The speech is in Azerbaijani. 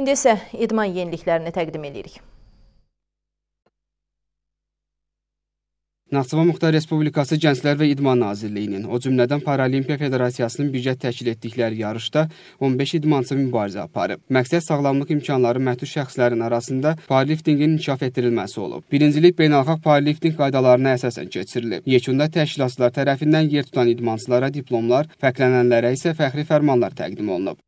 İndi isə idman yeniliklərini təqdim edirik. Naxçıvan Muxtar Respublikası Gənclər və İdman Nazirliyinin, o cümlədən Paralimpiya Federasiyasının büdcə təşkil etdikləri yarışda 15 idmançı mübarizə aparıb. Məqsəd sağlamlıq imkanları məhdud şəxslərin arasında paraliftingin inkişaf etdirilməsi olub. Birincilik beynəlxalq paralifting qaydalarına əsasən keçirilib. Yekunda təşkilatçılar tərəfindən yer tutan idmançılara diplomlar, fərqlənənlərə isə fəxri fərmanlar təqdim olunub.